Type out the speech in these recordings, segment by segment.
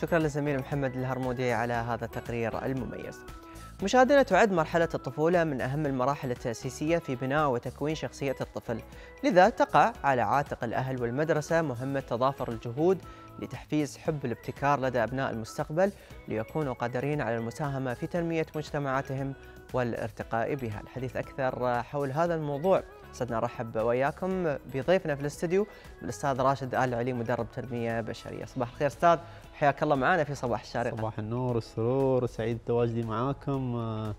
شكرا للزميل محمد الهرمودي على هذا التقرير المميز مشاهدنا تعد مرحلة الطفولة من أهم المراحل التأسيسية في بناء وتكوين شخصية الطفل لذا تقع على عاتق الأهل والمدرسة مهمة تضافر الجهود لتحفيز حب الابتكار لدى أبناء المستقبل ليكونوا قادرين على المساهمة في تنمية مجتمعاتهم والارتقاء بها الحديث أكثر حول هذا الموضوع سدنا نرحب وياكم بضيفنا في الاستديو الأستاذ راشد آل علي مدرب تنمية بشرية صباح الخير أستاذ حياك الله معنا في صباح الشارقة صباح النور والسرور سعيد تواجدي معاكم آه،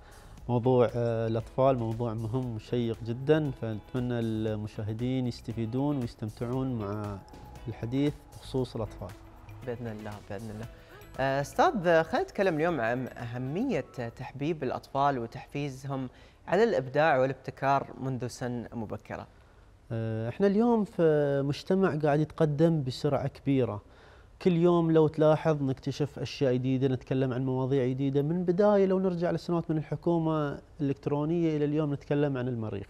موضوع آه، الأطفال موضوع مهم وشيق جدا فنتمنى المشاهدين يستفيدون ويستمتعون مع الحديث بخصوص الأطفال بإذن الله بإذن الله آه، أستاذ خلينا نتكلم اليوم عن أهمية تحبيب الأطفال وتحفيزهم على الإبداع والابتكار منذ سن مبكرة احنا اليوم في مجتمع قاعد يتقدم بسرعة كبيرة كل يوم لو تلاحظ نكتشف اشياء جديده نتكلم عن مواضيع جديده من بدايه لو نرجع لسنوات من الحكومه الالكترونيه الى اليوم نتكلم عن المريخ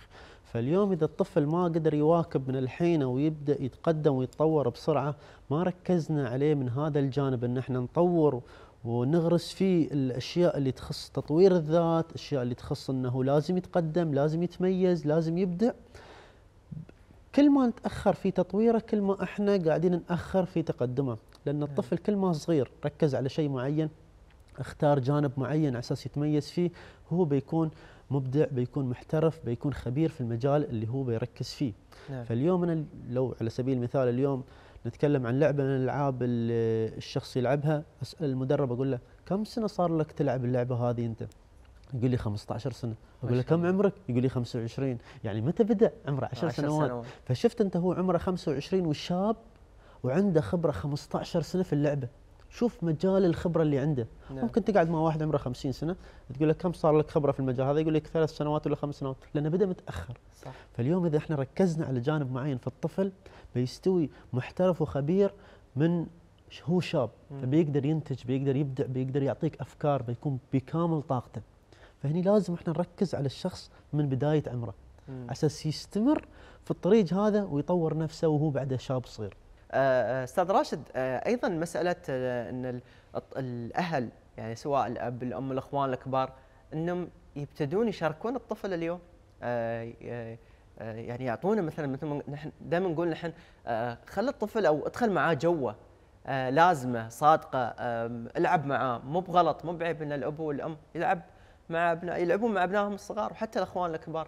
فاليوم اذا الطفل ما قدر يواكب من الحين ويبدا يتقدم ويتطور بسرعه ما ركزنا عليه من هذا الجانب ان احنا نطور ونغرس فيه الاشياء اللي تخص تطوير الذات، الاشياء اللي تخص انه لازم يتقدم، لازم يتميز، لازم يبدع. كل ما نتاخر في تطويره كل ما احنا قاعدين ناخر في تقدمه. لأن نعم. الطفل كل ما صغير ركز على شيء معين اختار جانب معين على اساس يتميز فيه هو بيكون مبدع بيكون محترف بيكون خبير في المجال اللي هو بيركز فيه نعم. فاليوم انا لو على سبيل المثال اليوم نتكلم عن لعبه من الالعاب الشخص يلعبها اسال المدرب اقول له كم سنه صار لك تلعب اللعبه هذه انت يقول لي 15 سنه اقول له كم عمرك يقول لي 25 يعني متى بدا عمره 10 سنوات. سنوات فشفت انت هو عمره 25 والشاب وعنده خبره 15 سنه في اللعبه شوف مجال الخبره اللي عنده نعم. ممكن تقعد مع واحد عمره 50 سنه تقول له كم صار لك خبره في المجال هذا يقول لك ثلاث سنوات ولا خمس سنوات لانه بدا متاخر صح. فاليوم اذا احنا ركزنا على جانب معين في الطفل بيستوي محترف وخبير من هو شاب فبيقدر ينتج بيقدر يبدع بيقدر يعطيك افكار بيكون بكامل طاقته فهني لازم احنا نركز على الشخص من بدايه عمره اساس يستمر في الطريق هذا ويطور نفسه وهو بعده شاب صغير استاذ راشد آه، ايضا مساله آه، ان الاهل يعني سواء الاب الام الاخوان الكبار انهم يبتدون يشاركون الطفل اليوم آه، يعني يعطونه مثلا مثل ما نحن دائما نقول نحن خلي الطفل او ادخل معاه جوه لازمه صادقه العب معاه مو بغلط مو بعيب ان الاب والام يلعب مع ابناء يلعبون مع ابنائهم الصغار وحتى الاخوان الكبار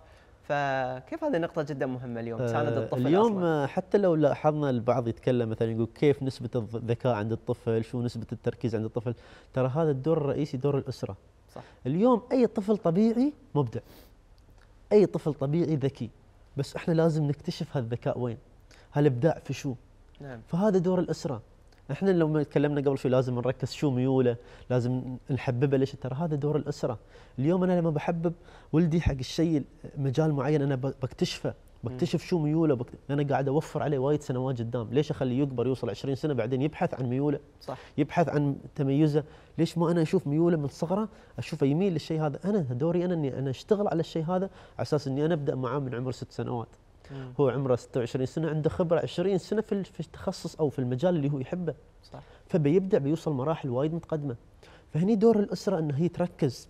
فكيف هذه نقطة جدا مهمة اليوم تساند آه، الطفل اليوم أصلاً. آه، حتى لو لاحظنا البعض يتكلم مثلا يقول كيف نسبة الذكاء عند الطفل شو نسبة التركيز عند الطفل ترى هذا الدور الرئيسي دور الأسرة صح. اليوم أي طفل طبيعي مبدع أي طفل طبيعي ذكي بس احنا لازم نكتشف هالذكاء وين هالابداع في شو نعم. فهذا دور الأسرة احنا لو تكلمنا قبل شوي لازم نركز شو ميوله لازم نحببه ليش ترى هذا دور الاسره اليوم انا لما بحبب ولدي حق الشيء مجال معين انا بكتشفه بكتشف شو ميوله بكت... انا قاعد اوفر عليه وايد سنوات قدام ليش اخليه يكبر يوصل 20 سنه بعدين يبحث عن ميوله صح يبحث عن تميزه ليش ما انا اشوف ميوله من صغره اشوفه يميل للشيء هذا انا دوري انا اني انا اشتغل على الشيء هذا على اساس اني انا ابدا معاه من عمر ست سنوات هو عمره 26 سنه عنده خبره 20 سنه في التخصص او في المجال اللي هو يحبه صح فبيبدع بيوصل مراحل وايد متقدمه فهني دور الاسره انه هي تركز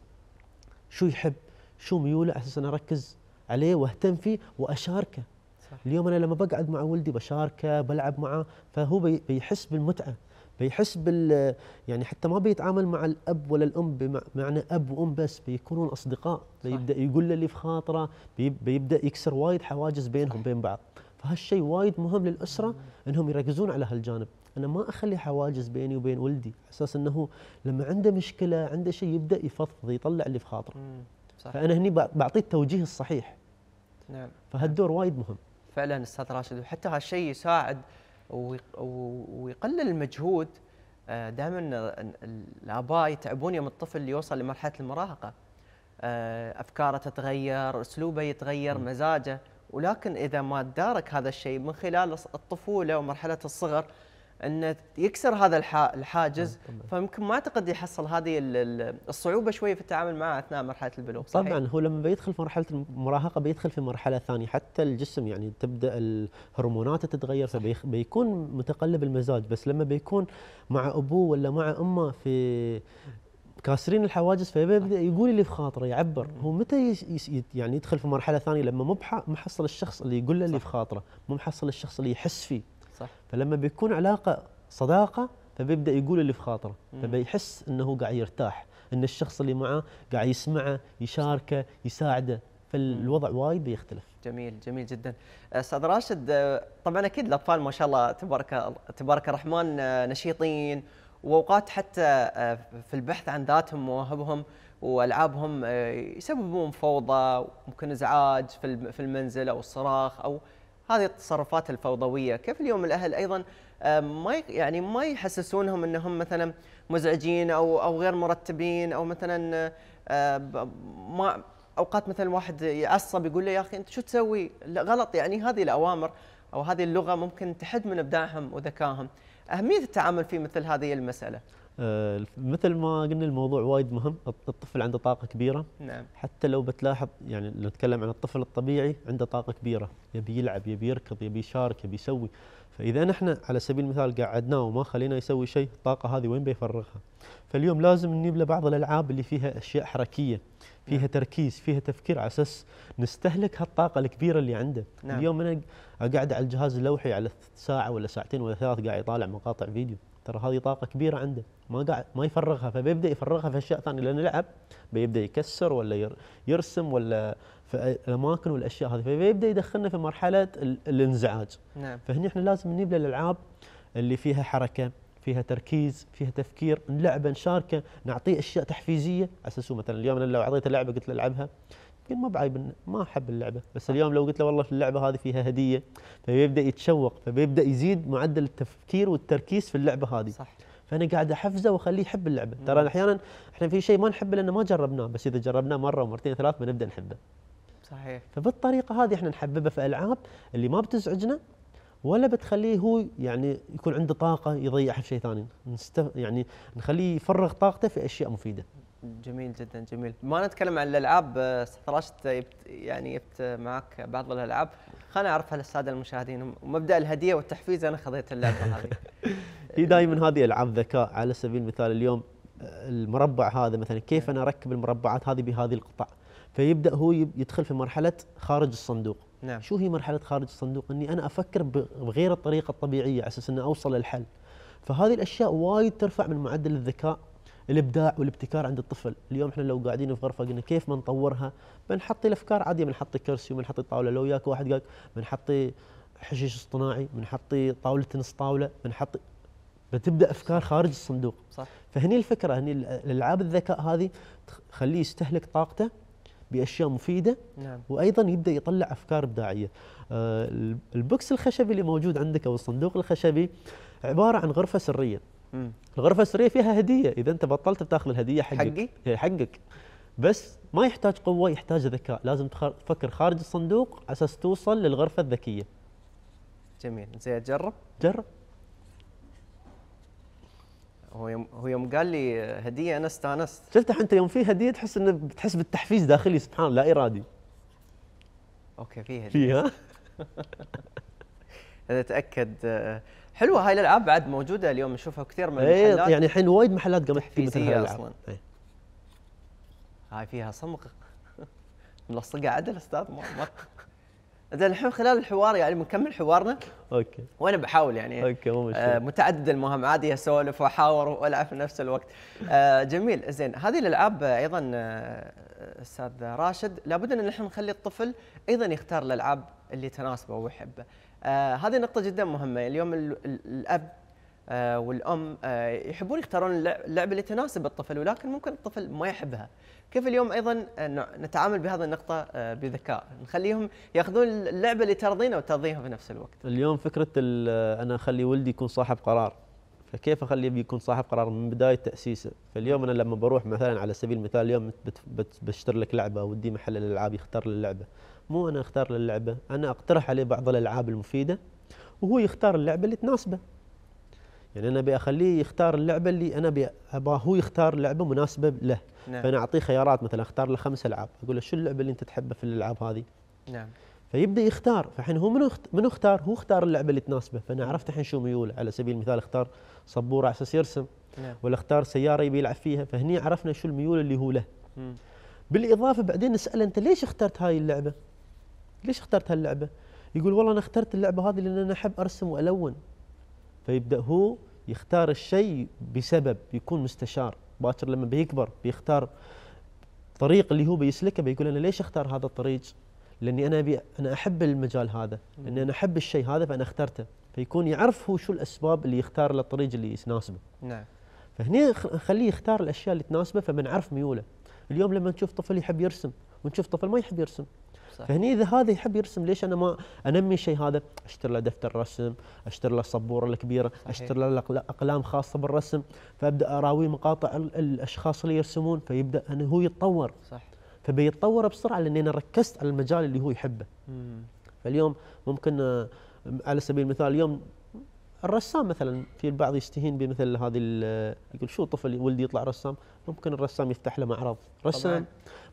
شو يحب شو ميوله على اساس انا اركز عليه واهتم فيه واشاركه صح. اليوم انا لما بقعد مع ولدي بشاركه بلعب معه فهو بيحس بالمتعه بيحس بال يعني حتى ما بيتعامل مع الاب ولا الام بمعنى اب وام بس بيكونون اصدقاء بيبدا يقول اللي في خاطره بيبدا يكسر وايد حواجز بينهم بين بعض فهالشيء وايد مهم للاسره انهم يركزون على هالجانب انا ما اخلي حواجز بيني وبين ولدي على اساس انه لما عنده مشكله عنده شيء يبدا يفضفض يطلع اللي في خاطره صح. فانا هني بعطيه التوجيه الصحيح نعم فهالدور وايد مهم فعلا استاذ راشد وحتى هالشيء يساعد ويقلل المجهود آه، دائما الاباء يتعبون يوم الطفل يوصل لمرحله المراهقه آه، افكاره تتغير اسلوبه يتغير مزاجه ولكن اذا ما تدارك هذا الشيء من خلال الطفوله ومرحله الصغر انه يكسر هذا الحاجز نعم، فيمكن ما اعتقد يحصل هذه الصعوبه شويه في التعامل معه اثناء مرحله البلوغ صحيح؟ طبعا هو لما بيدخل في مرحله المراهقه بيدخل في مرحله ثانيه حتى الجسم يعني تبدا الهرمونات تتغير فبيكون متقلب المزاج بس لما بيكون مع ابوه ولا مع امه في كاسرين الحواجز فيبدا يقول اللي في خاطره يعبر هو متى يعني يدخل في مرحله ثانيه لما مو محصل الشخص اللي يقول له اللي في خاطره مو محصل الشخص اللي يحس فيه صح فلما بيكون علاقه صداقه فبيبدا يقول اللي في خاطره فبيحس انه قاعد يرتاح ان الشخص اللي معاه قاعد يسمعه يشاركه يساعده فالوضع وايد بيختلف جميل جميل جدا استاذ راشد آه، طبعا اكيد الاطفال ما شاء الله تبارك تبارك الرحمن آه، نشيطين واوقات حتى آه، في البحث عن ذاتهم ومواهبهم والعابهم يسببون فوضى ممكن ازعاج في المنزل او الصراخ او هذه التصرفات الفوضويه كيف اليوم الاهل ايضا آه، ما يعني ما يحسسونهم انهم مثلا مزعجين او او غير مرتبين او مثلا آه، ما اوقات مثلا واحد يعصب يقول له يا اخي انت شو تسوي غلط يعني هذه الاوامر او هذه اللغه ممكن تحد من ابداعهم وذكائهم اهميه التعامل في مثل هذه المساله آه، مثل ما قلنا الموضوع وايد مهم الطفل عنده طاقه كبيره نعم. حتى لو بتلاحظ يعني لو نتكلم عن الطفل الطبيعي عنده طاقه كبيره يبي يلعب يبي يركض يبي يشارك يبي يسوي فاذا نحن على سبيل المثال قعدناه وما خلينا يسوي شيء الطاقه هذه وين بيفرغها فاليوم لازم نجيب له بعض الالعاب اللي فيها اشياء حركيه فيها نعم. تركيز فيها تفكير على اساس نستهلك هالطاقه الكبيره اللي عنده نعم. اليوم انا اقعد على الجهاز اللوحي على ساعه ولا ساعتين ولا ثلاث قاعد يطالع مقاطع فيديو ترى هذه طاقه كبيره عنده ما قاعد ما يفرغها فبيبدا يفرغها في اشياء ثانيه لانه لعب بيبدا يكسر ولا يرسم ولا في الاماكن والاشياء هذه فبيبدا يدخلنا في مرحله الانزعاج نعم فهنا احنا لازم نجيب الالعاب اللي فيها حركه فيها تركيز فيها تفكير نلعبه نشاركه نعطيه اشياء تحفيزيه على اساس مثلا اليوم انا لو اعطيته لعبه قلت له العبها يمكن ما بعيب ما احب اللعبه بس اليوم لو قلت له والله في اللعبه هذه فيها هديه فبيبدا يتشوق فبيبدا يزيد معدل التفكير والتركيز في اللعبه هذه صح فانا قاعد احفزه واخليه يحب اللعبه ترى احيانا احنا في شيء ما نحبه لانه ما جربناه بس اذا جربناه مره ومرتين ثلاث بنبدا نحبه صحيح فبالطريقه هذه احنا نحببه في العاب اللي ما بتزعجنا ولا بتخليه هو يعني يكون عنده طاقه يضيعها في شيء ثاني يعني نخليه يفرغ طاقته في اشياء مفيده جميل جدا جميل ما نتكلم عن الالعاب استطرشت يعني جبت معك بعض الالعاب خلنا اعرفها للساده المشاهدين مبدا الهديه والتحفيز انا خذيت اللعبه هذه هي دائما هذه العاب ذكاء على سبيل المثال اليوم المربع هذا مثلا كيف انا اركب المربعات هذه بهذه القطع فيبدا هو يدخل في مرحله خارج الصندوق نعم. شو هي مرحله خارج الصندوق اني انا افكر بغير الطريقه الطبيعيه على اساس اني اوصل للحل فهذه الاشياء وايد ترفع من معدل الذكاء الابداع والابتكار عند الطفل اليوم احنا لو قاعدين في غرفه قلنا كيف ما نطورها بنحط الافكار عاديه بنحط كرسي وبنحط طاوله لو ياك واحد قال بنحط حشيش اصطناعي بنحط طاوله نص طاوله بنحط بتبدا افكار خارج الصندوق صح فهني الفكره هني الالعاب الذكاء هذه تخليه يستهلك طاقته باشياء مفيده نعم. وايضا يبدا يطلع افكار ابداعيه آه، البوكس الخشبي اللي موجود عندك او الصندوق الخشبي عباره عن غرفه سريه مم. الغرفه السريه فيها هديه اذا انت بطلت بتاخذ الهديه حقك حقي؟ إيه، حقك بس ما يحتاج قوه يحتاج ذكاء لازم تفكر خارج الصندوق على اساس توصل للغرفه الذكيه جميل زين اجرب جرب هو يوم هو يوم قال لي هديه انا استانست شفت انت يوم في هديه تحس انه بتحس بالتحفيز داخلي سبحان الله لا ارادي اوكي في هديه فيها هذا تاكد آه، حلوه هاي الالعاب بعد موجوده اليوم نشوفها كثير من إيه، المحلات يعني الحين وايد محلات قامت تحكي مثل هاي اصلا هاي فيها صمغ ملصقه عدل استاذ ما زين الحين خلال الحوار يعني بنكمل حوارنا اوكي وانا بحاول يعني اوكي مو مشكله آه متعدد المهام عادي اسولف واحاور والعب في نفس الوقت آه جميل زين هذه الالعاب ايضا آه استاذ راشد لابد ان نحن نخلي الطفل ايضا يختار الالعاب اللي تناسبه ويحبه آه، هذه نقطة جدا مهمة اليوم الأب آه والأم آه يحبون يختارون اللعبة اللي تناسب الطفل ولكن ممكن الطفل ما يحبها كيف اليوم أيضا نتعامل بهذه النقطة آه بذكاء نخليهم يأخذون اللعبة اللي ترضينا وترضيهم في نفس الوقت اليوم فكرة آه، أنا أخلي ولدي يكون صاحب قرار فكيف اخليه يكون صاحب قرار من بدايه تاسيسه؟ فاليوم انا لما بروح مثلا على سبيل المثال اليوم بشتري لك لعبه ودي محل الالعاب يختار اللعبه، مو انا اختار اللعبه انا اقترح عليه بعض الالعاب المفيده وهو يختار اللعبه اللي تناسبه يعني انا ابي اخليه يختار اللعبه اللي انا ابغى هو يختار لعبه مناسبه له نعم. فانا اعطيه خيارات مثلا اختار له خمس العاب اقول له شو اللعبه اللي انت تحبها في الالعاب هذه نعم فيبدا يختار فحين هو منو منو اختار هو اختار اللعبه اللي تناسبه فانا عرفت الحين شو ميوله على سبيل المثال اختار سبوره على اساس يرسم نعم. ولا اختار سياره يبي يلعب فيها فهني عرفنا شو الميول اللي هو له م. بالاضافه بعدين نساله انت ليش اخترت هاي اللعبه ليش اخترت هاللعبه؟ يقول والله انا اخترت اللعبه هذه لان انا احب ارسم والون فيبدا هو يختار الشيء بسبب يكون مستشار باكر لما بيكبر بيختار الطريق اللي هو بيسلكه بيقول انا ليش اختار هذا الطريق؟ لاني انا بي انا احب المجال هذا، لاني انا احب الشيء هذا فانا اخترته، فيكون يعرف هو شو الاسباب اللي يختار له الطريق اللي يناسبه. نعم. فهني خليه يختار الاشياء اللي تناسبه فبنعرف ميوله. اليوم لما نشوف طفل يحب يرسم ونشوف طفل ما يحب يرسم، فهني اذا هذا يحب يرسم ليش انا ما انمي الشيء هذا اشتري له دفتر رسم اشتري له السبوره الكبيره صحيح. اشتري له اقلام خاصه بالرسم فابدا اراوي مقاطع الاشخاص اللي يرسمون فيبدا انا هو يتطور صح فبيتطور بسرعه لاني انا ركزت على المجال اللي هو يحبه مم. فاليوم ممكن آه، على سبيل المثال اليوم الرسام مثلا في البعض يستهين بمثل هذه يقول شو طفل ولدي يطلع رسام ممكن الرسام يفتح له معرض رسم طبعاً.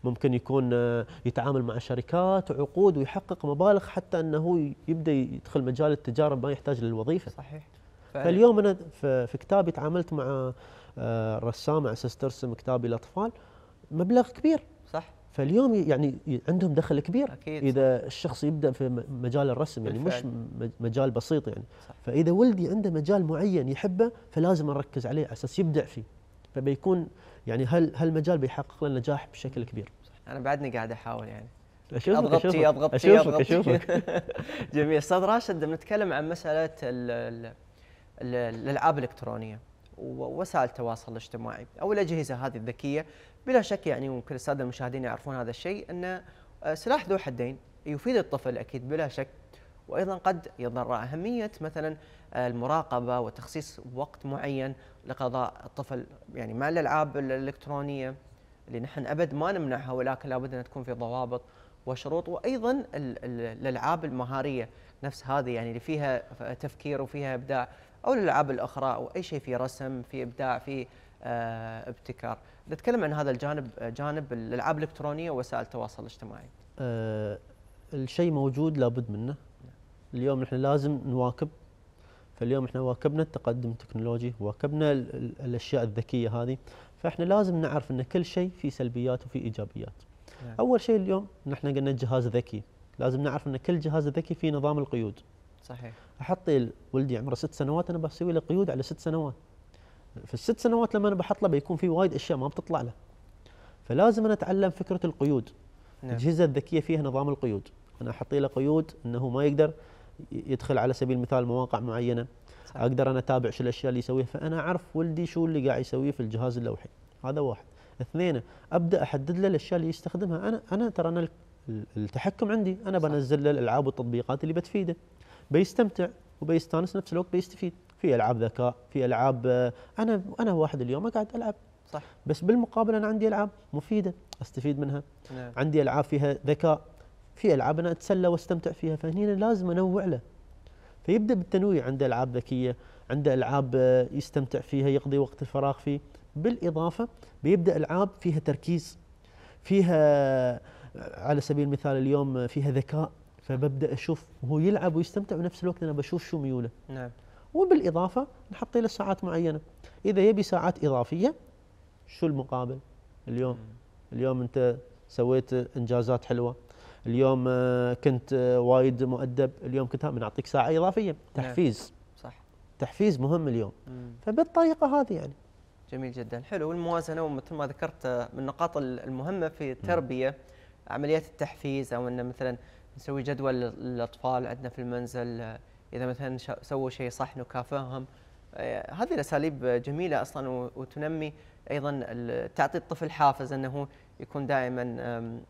ممكن يكون آه، يتعامل مع شركات وعقود ويحقق مبالغ حتى انه يبدا يدخل مجال التجاره ما يحتاج للوظيفه صحيح فعلا. فاليوم انا في كتابي تعاملت مع آه، رسام على اساس ترسم كتابي للاطفال مبلغ كبير فاليوم يعني عندهم دخل كبير أكيد. اذا الشخص يبدا في مجال الرسم يعني مش مجال بسيط يعني صح. فاذا ولدي عنده مجال معين يحبه فلازم نركز عليه على اساس يبدع فيه فبيكون يعني هل هالمجال بيحقق له نجاح بشكل كبير صح. انا بعدني قاعد احاول يعني أشوفك اضغطي أشوفك أشوفك جميل استاذ راشد بنتكلم عن مساله الالعاب الالكترونيه ووسائل التواصل الاجتماعي او الاجهزه هذه الذكيه بلا شك يعني وكل الساده المشاهدين يعرفون هذا الشيء ان آه، سلاح ذو حدين يفيد الطفل اكيد بلا شك وايضا قد يضر اهميه مثلا آه، المراقبه وتخصيص وقت معين لقضاء الطفل يعني مع الالعاب الالكترونيه اللي نحن ابد ما نمنعها ولكن لابد ان تكون في ضوابط وشروط وايضا الالعاب المهاريه نفس هذه يعني اللي فيها تفكير وفيها ابداع او الالعاب الاخرى او اي شيء في رسم في ابداع في آه ابتكار نتكلم عن هذا الجانب جانب الالعاب الالكترونيه ووسائل التواصل الاجتماعي أه الشيء موجود لابد منه نعم. اليوم احنا لازم نواكب فاليوم احنا واكبنا التقدم التكنولوجي واكبنا الاشياء الذكيه هذه فاحنا لازم نعرف ان كل شيء فيه سلبيات وفيه ايجابيات يعني. اول شيء اليوم نحن قلنا الجهاز ذكي لازم نعرف ان كل جهاز ذكي فيه نظام القيود صحيح احط ولدي عمره ست سنوات انا بسوي له قيود على ست سنوات في الست سنوات لما انا بحط له بيكون في وايد اشياء ما بتطلع له فلازم انا اتعلم فكره القيود نعم. الاجهزه الذكيه فيها نظام القيود انا احط له قيود انه ما يقدر يدخل على سبيل المثال مواقع معينه صحيح. اقدر انا اتابع شو الاشياء اللي يسويها فانا اعرف ولدي شو اللي قاعد يسويه في الجهاز اللوحي هذا واحد اثنين ابدا احدد له الاشياء اللي يستخدمها انا انا ترى انا التحكم عندي انا صح. بنزل له الالعاب والتطبيقات اللي بتفيده بيستمتع وبيستانس نفس الوقت بيستفيد في العاب ذكاء في العاب آه، انا انا واحد اليوم اقعد العب صح بس بالمقابل انا عندي العاب مفيده استفيد منها نعم. عندي العاب فيها ذكاء في العاب انا اتسلى واستمتع فيها فهنا لازم انوع له فيبدا بالتنويع عنده العاب ذكيه عنده العاب آه، يستمتع فيها يقضي وقت الفراغ فيه بالاضافه بيبدا العاب فيها تركيز فيها آه، على سبيل المثال اليوم فيها ذكاء فببدا اشوف وهو يلعب ويستمتع بنفس الوقت انا بشوف شو ميوله نعم وبالاضافه نحط له ساعات معينه اذا يبي ساعات اضافيه شو المقابل اليوم مم. اليوم انت سويت انجازات حلوه اليوم آه، كنت آه، وايد مؤدب اليوم كنت بنعطيك ساعه اضافيه نعم. تحفيز نعم. صح تحفيز مهم اليوم مم. فبالطريقه هذه يعني جميل جدا حلو الموازنه ومثل ما ذكرت آه، من النقاط المهمه في التربيه مم. عمليات التحفيز او انه مثلا نسوي جدول للاطفال عندنا في المنزل آه، اذا مثلا سووا شيء صح نكافئهم آه، هذه الاساليب جميله اصلا وتنمي ايضا تعطي الطفل حافز انه يكون دائما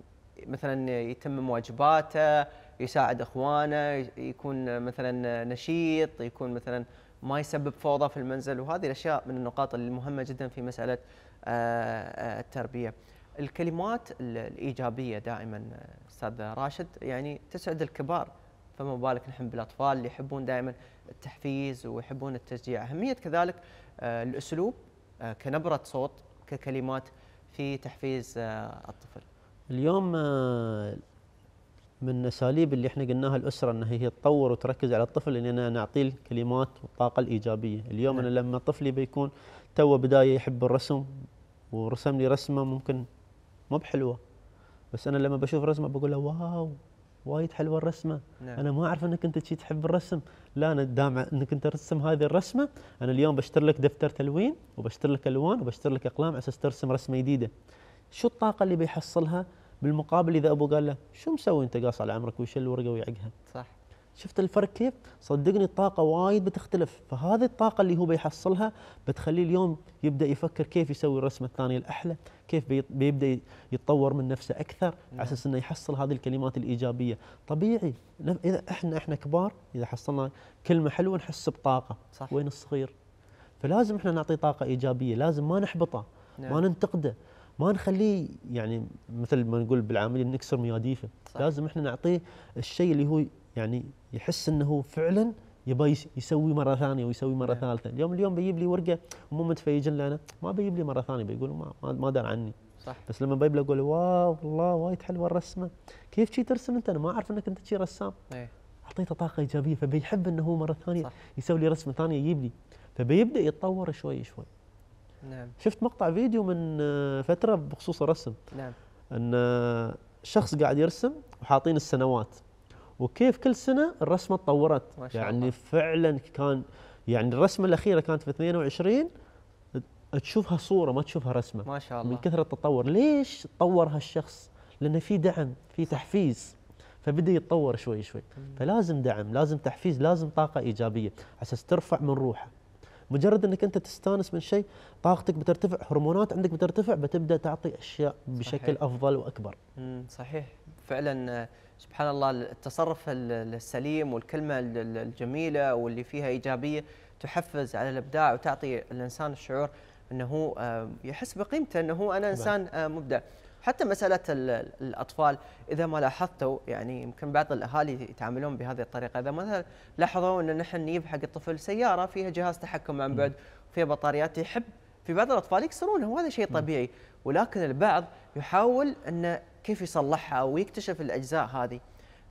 مثلا يتمم واجباته يساعد اخوانه يكون مثلا نشيط يكون مثلا ما يسبب فوضى في المنزل وهذه الاشياء من النقاط المهمه جدا في مساله آه، التربيه الكلمات الايجابيه دائما استاذ راشد يعني تسعد الكبار فما بالك نحن بالاطفال اللي يحبون دائما التحفيز ويحبون التشجيع، اهميه كذلك آه، الاسلوب آه، كنبره صوت ككلمات في تحفيز آه، الطفل. اليوم من الاساليب اللي احنا قلناها الاسره انها هي تطور وتركز على الطفل اننا نعطيه الكلمات والطاقه الايجابيه، اليوم نعم. انا لما طفلي بيكون تو بدايه يحب الرسم ورسم لي رسمه ممكن مو بحلوه بس انا لما بشوف رسمه بقول له واو وايد حلوه الرسمه نعم. انا ما اعرف انك انت شي تحب الرسم لا انا دام انك انت ترسم هذه الرسمه انا اليوم بشتري لك دفتر تلوين وبشتري لك الوان وبشتري لك اقلام على اساس ترسم رسمه جديده شو الطاقه اللي بيحصلها بالمقابل اذا ابو قال له شو مسوي انت قاص على عمرك ويشل ورقه ويعقها صح شفت الفرق كيف؟ صدقني الطاقة وايد بتختلف، فهذه الطاقة اللي هو بيحصلها بتخليه اليوم يبدأ يفكر كيف يسوي الرسمة الثانية الأحلى، كيف بيبدأ يتطور من نفسه أكثر على نعم. أساس إنه يحصل هذه الكلمات الإيجابية، طبيعي إذا إحنا إحنا كبار إذا حصلنا كلمة حلوة نحس بطاقة، صح. وين الصغير؟ فلازم إحنا نعطيه طاقة إيجابية، لازم ما نحبطه، نعم. ما ننتقده، ما نخليه يعني مثل ما نقول بالعاميه نكسر مياديفه صح. لازم احنا نعطيه الشيء اللي هو يعني يحس انه فعلا يبغى يسوي مره ثانيه ويسوي مره نعم. ثالثه اليوم اليوم بيجيب لي ورقه مو متفيجن لنا انا ما بيجيب لي مره ثانيه بيقول ما ما دار عني صح بس لما بيجيب له اقول واو والله وايد حلوه الرسمه كيف شي ترسم انت انا ما اعرف انك انت شي رسام ايه اعطيته طاقه ايجابيه فبيحب انه هو مره ثانيه صح. يسوي لي رسمه ثانيه يجيب لي فبيبدا يتطور شوي شوي نعم شفت مقطع فيديو من فتره بخصوص الرسم نعم ان شخص قاعد يرسم وحاطين السنوات وكيف كل سنه الرسمه تطورت يعني الله. فعلا كان يعني الرسمه الاخيره كانت في 22 تشوفها صوره ما تشوفها رسمه ما شاء الله من كثره التطور ليش تطور هالشخص لانه في دعم في تحفيز فبدا يتطور شوي شوي فلازم دعم لازم تحفيز لازم طاقه ايجابيه اساس ترفع من روحه مجرد انك انت تستانس من شيء طاقتك بترتفع هرمونات عندك بترتفع بتبدا تعطي اشياء بشكل صحيح. افضل واكبر صحيح فعلا سبحان الله التصرف السليم والكلمة الجميلة واللي فيها إيجابية تحفز على الإبداع وتعطي الإنسان الشعور أنه آه، يحس بقيمته أنه أنا إنسان آه، مبدع حتى مسألة الأطفال إذا ما لاحظتوا يعني يمكن بعض الأهالي يتعاملون بهذه الطريقة إذا مثلا لاحظوا أن نحن نجيب حق الطفل سيارة فيها جهاز تحكم عن بعد وفيها بطاريات يحب في بعض الأطفال يكسرونه وهذا شيء طبيعي ولكن البعض يحاول أن كيف يصلحها ويكتشف الاجزاء هذه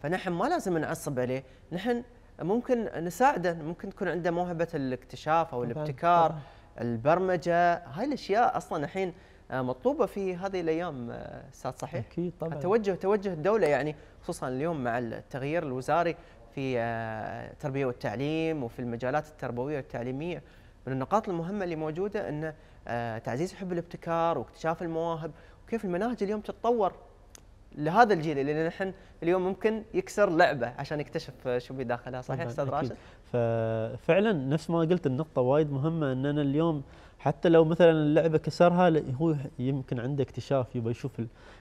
فنحن ما لازم نعصب عليه نحن ممكن نساعده ممكن تكون عنده موهبه الاكتشاف او الابتكار البرمجه هاي الاشياء اصلا الحين آه، مطلوبه في هذه الايام آه، استاذ صحيح اكيد طبعا توجه توجه الدوله يعني خصوصا اليوم مع التغيير الوزاري في آه، التربيه والتعليم وفي المجالات التربويه والتعليميه من النقاط المهمه اللي موجوده ان تعزيز حب الابتكار واكتشاف المواهب وكيف المناهج اليوم تتطور لهذا الجيل اللي نحن اليوم ممكن يكسر لعبه عشان يكتشف شو بداخلها صحيح استاذ راشد؟ ففعلا نفس ما قلت النقطه وايد مهمه اننا اليوم حتى لو مثلا اللعبه كسرها هو يمكن عنده اكتشاف يبغى يشوف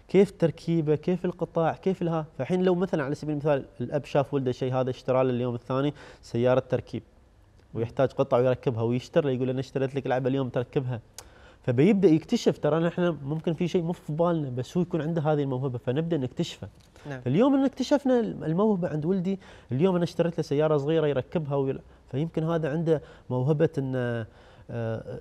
كيف تركيبه كيف القطاع كيف لها فالحين لو مثلا على سبيل المثال الاب شاف ولده شيء هذا اشترى له اليوم الثاني سياره تركيب ويحتاج قطع ويركبها ويشتري يقول انا اشتريت لك لعبه اليوم تركبها فبيبدا يكتشف ترى نحن ممكن في شيء مو في بالنا بس هو يكون عنده هذه الموهبه فنبدا نكتشفه نعم. اليوم ان اكتشفنا الموهبه عند ولدي اليوم انا اشتريت له سياره صغيره يركبها ويل... فيمكن هذا عنده موهبه ان آه،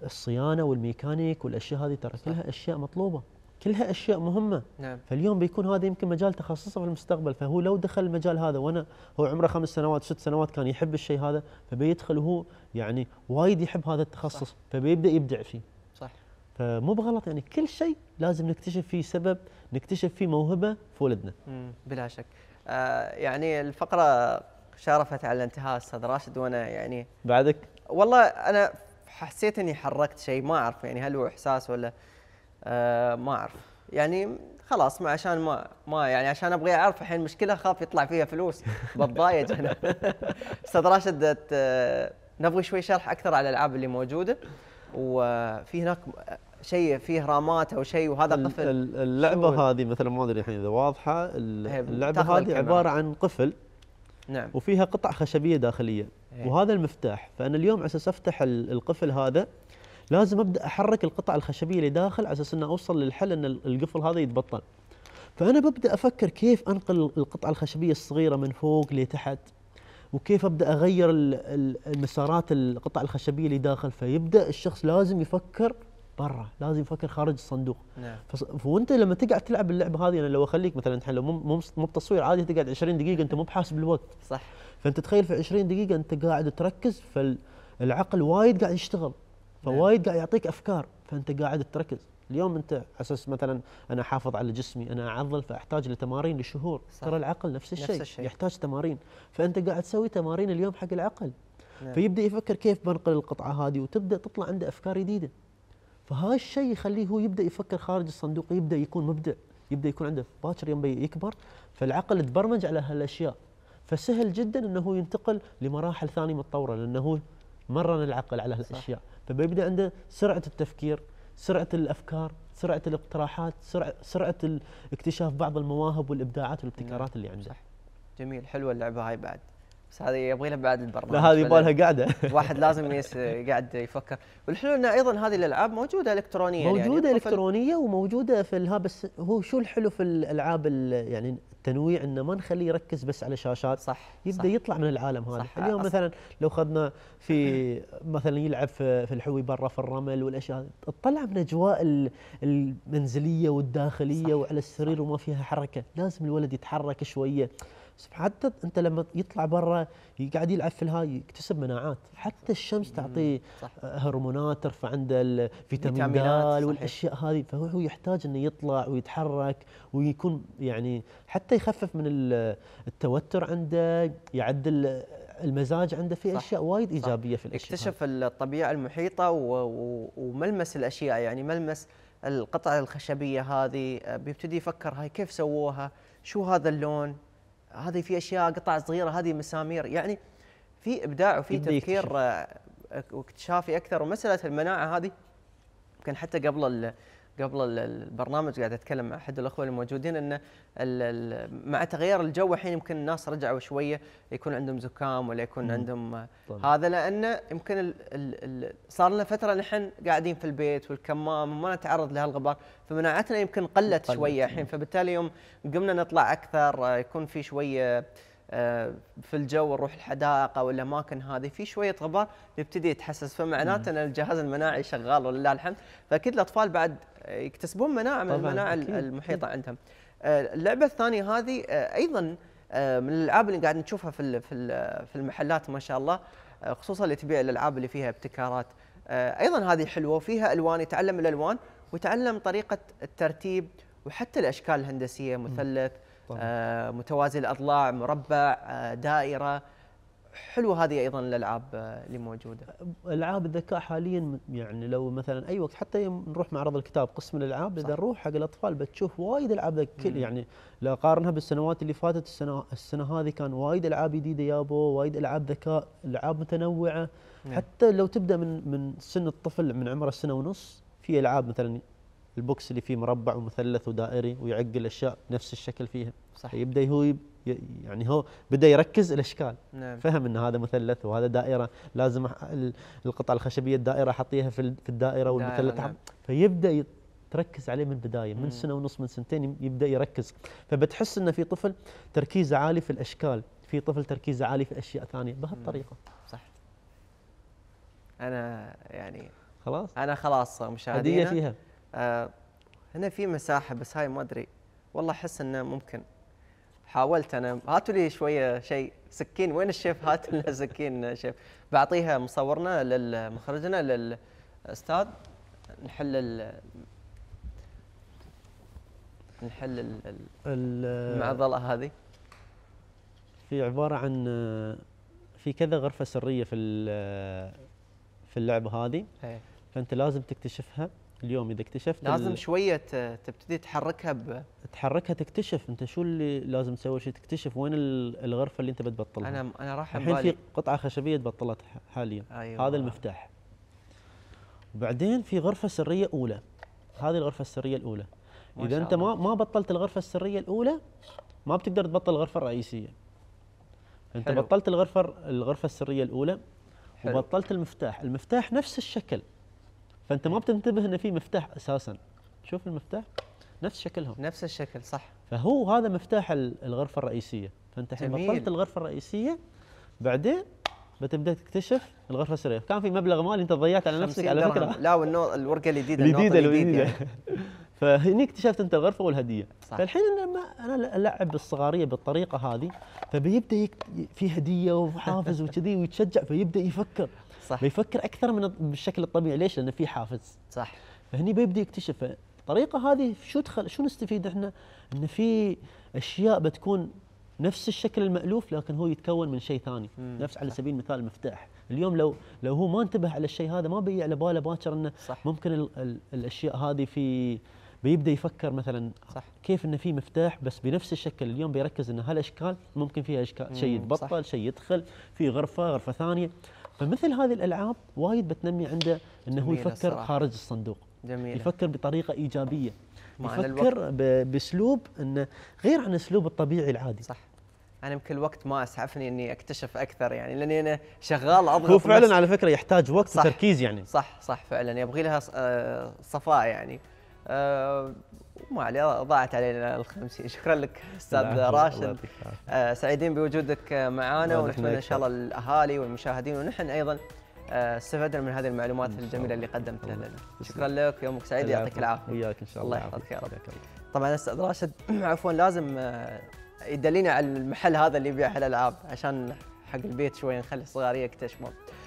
الصيانه والميكانيك والاشياء هذه ترى كلها اشياء مطلوبه كلها اشياء مهمه نعم. فاليوم بيكون هذا يمكن مجال تخصصه في المستقبل فهو لو دخل المجال هذا وانا هو عمره خمس سنوات ست سنوات كان يحب الشيء هذا فبيدخل وهو يعني وايد يحب هذا التخصص صح. فبيبدا يبدع فيه فمو بغلط يعني كل شيء لازم نكتشف فيه سبب نكتشف فيه موهبه في ولدنا بلا شك آه يعني الفقره شارفت على الانتهاء استاذ راشد وانا يعني بعدك والله انا حسيت اني حركت شيء ما اعرف يعني هل هو احساس ولا آه ما اعرف يعني خلاص ما عشان ما ما يعني عشان ابغى اعرف الحين مشكله اخاف يطلع فيها فلوس بتضايق انا استاذ راشد نبغى شوي شرح اكثر على الالعاب اللي موجوده وفي هناك شيء فيه رامات او شيء وهذا قفل اللعبه هذه مثلا ما ادري الحين اذا واضحه اللعبه هذه عباره عن قفل نعم وفيها قطع خشبيه داخليه إيه. وهذا المفتاح فانا اليوم على اساس افتح القفل هذا لازم ابدا احرك القطع الخشبيه اللي داخل على اساس اني اوصل للحل ان القفل هذا يتبطل فانا ببدا افكر كيف انقل القطعه الخشبيه الصغيره من فوق لتحت وكيف ابدا اغير المسارات القطع الخشبيه اللي داخل فيبدا الشخص لازم يفكر برا لازم يفكر خارج الصندوق نعم وانت لما تقعد تلعب اللعبه هذه انا لو اخليك مثلا الحين لو مو مو بتصوير عادي تقعد 20 دقيقه انت مو بحاسب الوقت صح فانت تخيل في 20 دقيقه انت قاعد تركز فالعقل وايد قاعد يشتغل نعم. فوايد قاعد يعطيك افكار فانت قاعد تركز اليوم انت على اساس مثلا انا احافظ على جسمي انا اعضل فاحتاج لتمارين لشهور ترى العقل نفس الشيء نفس الشيء. يحتاج تمارين فانت قاعد تسوي تمارين اليوم حق العقل نعم. فيبدا يفكر كيف بنقل القطعه هذه وتبدا تطلع عنده افكار جديده فهذا الشيء يخليه هو يبدا يفكر خارج الصندوق يبدا يكون مبدع يبدا يكون عنده باكر يوم يكبر فالعقل تبرمج على هالاشياء فسهل جدا انه ينتقل لمراحل ثانيه متطوره لانه مرن العقل على هالاشياء فبيبدا عنده سرعه التفكير سرعه الافكار سرعه الاقتراحات سرعه سرعه اكتشاف بعض المواهب والابداعات والابتكارات نعم. اللي عنده صح. جميل حلوه اللعبه هاي بعد بس هذه يبغي لها بعد البرنامج لا هذه يبغى لها قاعده واحد لازم يس قاعد يفكر والحلو انه ايضا هذه الالعاب موجوده الكترونيه يعني، موجوده يعني الكترونيه وموجوده في الها بس هو شو الحلو في الالعاب يعني التنويع انه ما نخليه يركز بس على شاشات صح يبدا صح يطلع من العالم هذا اليوم مثلا لو اخذنا في مثلا يلعب في الحوي برا في الرمل والاشياء تطلع من اجواء المنزليه والداخليه صح وعلى السرير صح وما فيها حركه لازم الولد يتحرك شويه حتى انت لما يطلع برا قاعد يلعب في الهاي يكتسب مناعات حتى الشمس تعطيه آه، هرمونات ترفع عنده الفيتامين د والاشياء هذه فهو يحتاج انه يطلع ويتحرك ويكون يعني حتى يخفف من التوتر عنده يعدل المزاج عنده في اشياء وايد ايجابيه في الاشياء اكتشف الطبيعه المحيطه وملمس الاشياء يعني ملمس القطع الخشبيه هذه آه، بيبتدي يفكر هاي كيف سووها شو هذا اللون هذه في اشياء قطع صغيره هذه مسامير يعني في ابداع وفي تفكير واكتشافي آه، اكثر ومساله المناعه هذه يمكن حتى قبل قبل البرنامج قاعد اتكلم مع احد الاخوه الموجودين انه مع تغير الجو الحين يمكن الناس رجعوا شويه يكون عندهم زكام ولا يكون عندهم طبعا. هذا لانه يمكن صار لنا فتره نحن قاعدين في البيت والكمام وما نتعرض لهالغبار فمناعتنا يمكن قلت, قلت شويه الحين فبالتالي يوم قمنا نطلع اكثر آه، يكون في شويه آه، في الجو نروح الحدائق او الاماكن هذه في شويه غبار نبتدي يتحسس فمعناته ان الجهاز المناعي شغال ولله الحمد فاكيد الاطفال بعد يكتسبون مناعه من المناعه أكيد. المحيطه عندهم. آه، اللعبه الثانيه هذه آه، ايضا من الالعاب اللي قاعد نشوفها في في المحلات ما شاء الله خصوصا اللي تبيع الالعاب اللي فيها ابتكارات ايضا هذه حلوه وفيها الوان يتعلم الالوان ويتعلم طريقه الترتيب وحتى الاشكال الهندسيه مثلث آه، متوازي الاضلاع مربع آه، دائره حلو هذه ايضا الالعاب آه، اللي موجوده العاب الذكاء حاليا يعني لو مثلا اي وقت حتى نروح معرض الكتاب قسم الالعاب اذا نروح حق الاطفال بتشوف وايد العاب كل يعني لو اقارنها بالسنوات اللي فاتت السنه السنه هذه كان وايد العاب جديده يابو وايد العاب ذكاء العاب متنوعه مم. نعم. حتى لو تبدا من من سن الطفل من عمره سنه ونص في العاب مثلا البوكس اللي فيه مربع ومثلث ودائري ويعق الاشياء نفس الشكل فيها صح يبدا هو يب يعني هو بدا يركز الاشكال نعم. فهم ان هذا مثلث وهذا دائره لازم القطع الخشبيه الدائره احطيها في الدائره والمثلث نعم. فيبدا تركز عليه من البدايه من سنه ونص من سنتين يبدا يركز فبتحس انه في طفل تركيزه عالي في الاشكال في طفل تركيزه عالي في اشياء ثانيه بهالطريقه صح انا يعني خلاص انا خلاص مشاهدينا هديه فيها آه، هنا في مساحه بس هاي ما ادري والله احس انه ممكن حاولت انا هاتوا لي شويه شيء سكين وين الشيف هات لنا سكين شيف بعطيها مصورنا لمخرجنا للاستاذ نحل ال نحل ال المعضله هذه في عباره عن في كذا غرفه سريه في في اللعبه هذه هي. إيه. فانت لازم تكتشفها اليوم اذا اكتشفت لازم شويه آه، تبتدي تحركها ب... تحركها تكتشف انت شو اللي لازم تسوي شيء تكتشف وين الغرفه اللي انت بتبطلها انا انا راح الحين في قطعه خشبيه تبطلت حاليا أيوة. هذا المفتاح وبعدين في غرفه سريه اولى هذه الغرفه السريه الاولى اذا انت ما ما بطلت الغرفه السريه الاولى ما بتقدر تبطل الغرفه الرئيسيه انت حلو. بطلت الغرفه الغرفه السريه الاولى حلو. وبطلت المفتاح المفتاح نفس الشكل فانت ما بتنتبه ان في مفتاح اساسا شوف المفتاح نفس شكلهم نفس الشكل صح فهو هذا مفتاح الغرفه الرئيسيه فانت الحين بطلت الغرفه الرئيسيه بعدين بتبدا تكتشف الغرفه السريه كان في مبلغ مالي انت ضيعت على نفسك على فكره لا والنور الورقه الجديده الجديده الجديده فهني اكتشفت انت الغرفه والهديه صح. فالحين لما انا العب الصغاريه بالطريقه هذه فبيبدا يك... في هديه وحافز وكذي ويتشجع فيبدا يفكر صح بيفكر اكثر من بالشكل الطبيعي ليش؟ لانه في حافز صح فهني بيبدا يكتشف الطريقه هذه شو دخل شو نستفيد احنا؟ ان في اشياء بتكون نفس الشكل المالوف لكن هو يتكون من شيء ثاني مم. نفس على سبيل المثال المفتاح اليوم لو لو هو ما انتبه على الشيء هذا ما بيجي على باله باكر انه صح. ممكن الـ الـ الاشياء هذه في بيبدا يفكر مثلا صح. كيف انه في مفتاح بس بنفس الشكل اليوم بيركز انه هالاشكال ممكن فيها اشكال شيء يتبطل شيء يدخل في غرفه غرفه ثانيه فمثل هذه الالعاب وايد بتنمي عنده انه يفكر خارج الصندوق جميلة. يفكر بطريقه ايجابيه يفكر باسلوب انه غير عن اسلوب الطبيعي العادي صح انا يمكن الوقت ما اسعفني اني اكتشف اكثر يعني لاني انا شغال اضغط هو فعلا على فكره يحتاج وقت وتركيز يعني صح صح فعلا يبغي لها آه، صفاء يعني آه، وما عليه ضاعت علينا الخمسين شكرا لك استاذ راشد آه، سعيدين بوجودك معنا ونتمنى ان شاء الله الاهالي والمشاهدين ونحن ايضا آه، استفدنا من هذه المعلومات الجميله اللي قدمتها لنا شكرا لك يومك سعيد يعطيك العافيه وياك ان شاء الله الله يحفظك يا رب طبعا استاذ راشد عفوا لازم آه، يدلينا على المحل هذا اللي يبيع الالعاب عشان حق البيت شوي نخلي الصغار يكتشفون